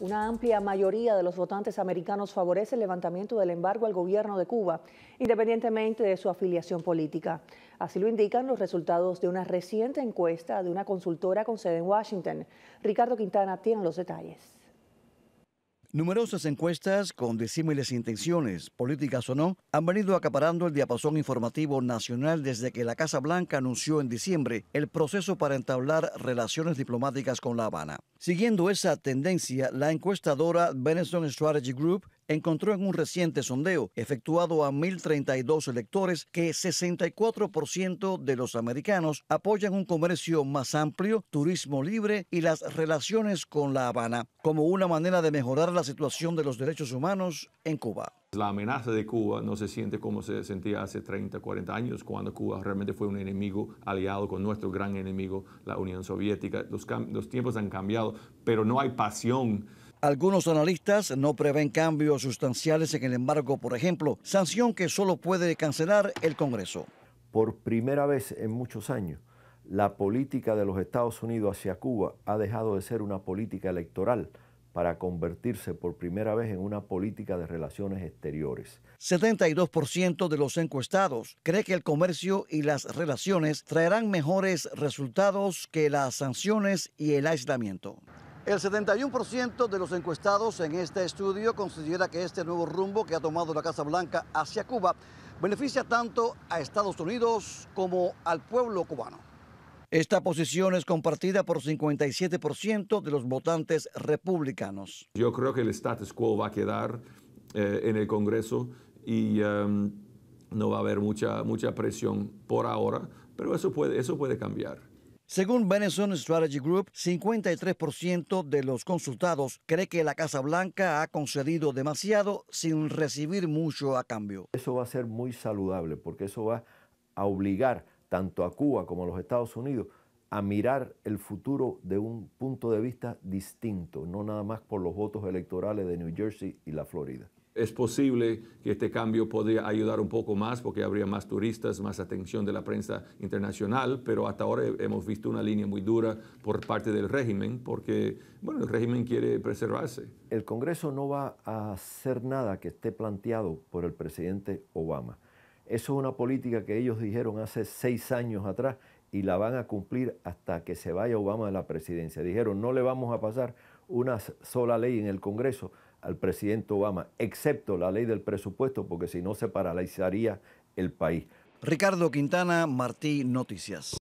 Una amplia mayoría de los votantes americanos favorece el levantamiento del embargo al gobierno de Cuba, independientemente de su afiliación política. Así lo indican los resultados de una reciente encuesta de una consultora con sede en Washington. Ricardo Quintana tiene los detalles. Numerosas encuestas con disímiles intenciones, políticas o no, han venido acaparando el diapasón informativo nacional desde que la Casa Blanca anunció en diciembre el proceso para entablar relaciones diplomáticas con La Habana. Siguiendo esa tendencia, la encuestadora Benison Strategy Group encontró en un reciente sondeo efectuado a 1.032 electores que 64% de los americanos apoyan un comercio más amplio, turismo libre y las relaciones con La Habana como una manera de mejorar la situación de los derechos humanos en Cuba. La amenaza de Cuba no se siente como se sentía hace 30, 40 años, cuando Cuba realmente fue un enemigo aliado con nuestro gran enemigo, la Unión Soviética. Los, los tiempos han cambiado, pero no hay pasión. Algunos analistas no prevén cambios sustanciales en el embargo, por ejemplo, sanción que solo puede cancelar el Congreso. Por primera vez en muchos años, la política de los Estados Unidos hacia Cuba ha dejado de ser una política electoral para convertirse por primera vez en una política de relaciones exteriores. 72% de los encuestados cree que el comercio y las relaciones traerán mejores resultados que las sanciones y el aislamiento. El 71% de los encuestados en este estudio considera que este nuevo rumbo que ha tomado la Casa Blanca hacia Cuba beneficia tanto a Estados Unidos como al pueblo cubano. Esta posición es compartida por 57% de los votantes republicanos. Yo creo que el status quo va a quedar eh, en el Congreso y em, no va a haber mucha, mucha presión por ahora, pero eso puede, eso puede cambiar. Según Benison Strategy Group, 53% de los consultados cree que la Casa Blanca ha concedido demasiado sin recibir mucho a cambio. Eso va a ser muy saludable porque eso va a obligar tanto a Cuba como a los Estados Unidos, a mirar el futuro de un punto de vista distinto, no nada más por los votos electorales de New Jersey y la Florida. Es posible que este cambio podría ayudar un poco más porque habría más turistas, más atención de la prensa internacional, pero hasta ahora hemos visto una línea muy dura por parte del régimen porque, bueno, el régimen quiere preservarse. El Congreso no va a hacer nada que esté planteado por el presidente Obama. Eso es una política que ellos dijeron hace seis años atrás y la van a cumplir hasta que se vaya Obama de la presidencia. Dijeron, no le vamos a pasar una sola ley en el Congreso al presidente Obama, excepto la ley del presupuesto, porque si no se paralizaría el país. Ricardo Quintana, Martí Noticias.